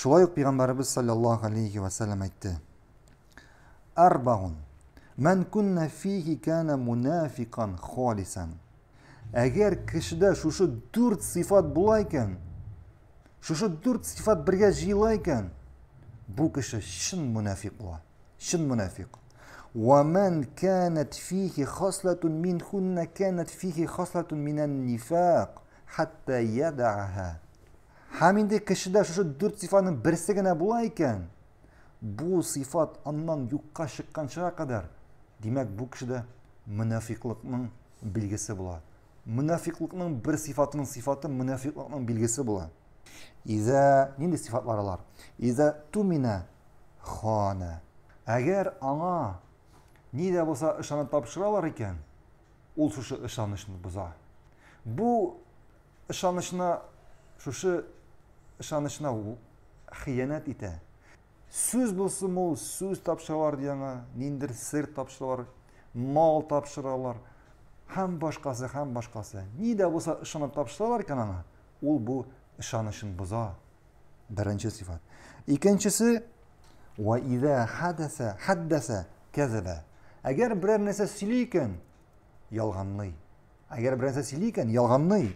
Шулай ук пайгамбарыбыз саллаллаһу алейхи ва сәлләм әйтте: "Арбаун. ман кунна фихи кана мунафикан халисан." Әгәр кешедә шушы 4 сифат була икән, шушы 4 сифат бергә җыела икән, бу кеше шин мунафик була. Шин мунафик. "Ва ман канат фихи хаслатун мин хунна канат фихи хаслатун минан нифақ." хатта ядаха инде кішіде шушы дүрт сифаның бірісі генә була икән. Бу сифат аннан юкка чыкканчыга кадәр, димәк бу кешедә мөнафиклыкның билгесе була. Мөнафиклыкның бір сифатының сифаты мөнафиклыкның билгесе була. Иза нинди сифатлар алар? Иза тумина хана. Әгәр аңа ни дә булса ышанып тапшыралар икән, ул шушы ышанычны боза. Бу ышанычны шушы шанышына хиянат итә сөз болсын ол сөз тапшыралар жаңа ниндір сыр тапшыралар мал тапшыралар һәм башқасы һәм башқасы ни дә булса ышанып тапшыралар икән аңа ул бу ышанышын боза беренче сифат икенчесе әгәр берәр нәрсә Әгер бір ялганлый әгәр берәр нәрсә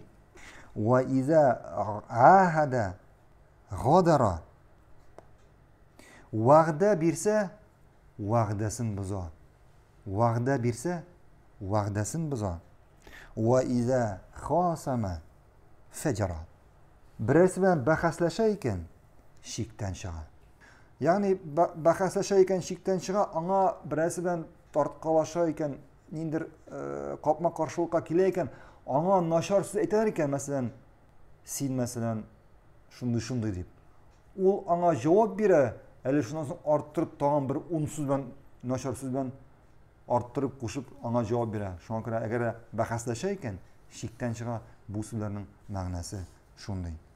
ғадара уағда берсе уағдасын бұза уағда берсе уағдасын бұза уаиза хосама фәжара бән бәхәсләшә екен шектен шыға яғни бахаслаша екен шектен шыға аңа бірәрсіден тартқалаша екен нендер қапма қаршылыққа келе екен аңа нашар сөз айтар екен мәселен сен мәселен shunday-shunday deb ul anga javob bera hali shundan so'ng orttirib tag'in bir unsiz bilan noshorsiz bilan orttirib qo'shib anga javob beradi shunga ko'ra agar bahslashar ekan shikdan chiqa bu so'zlarning ma'nosi shunday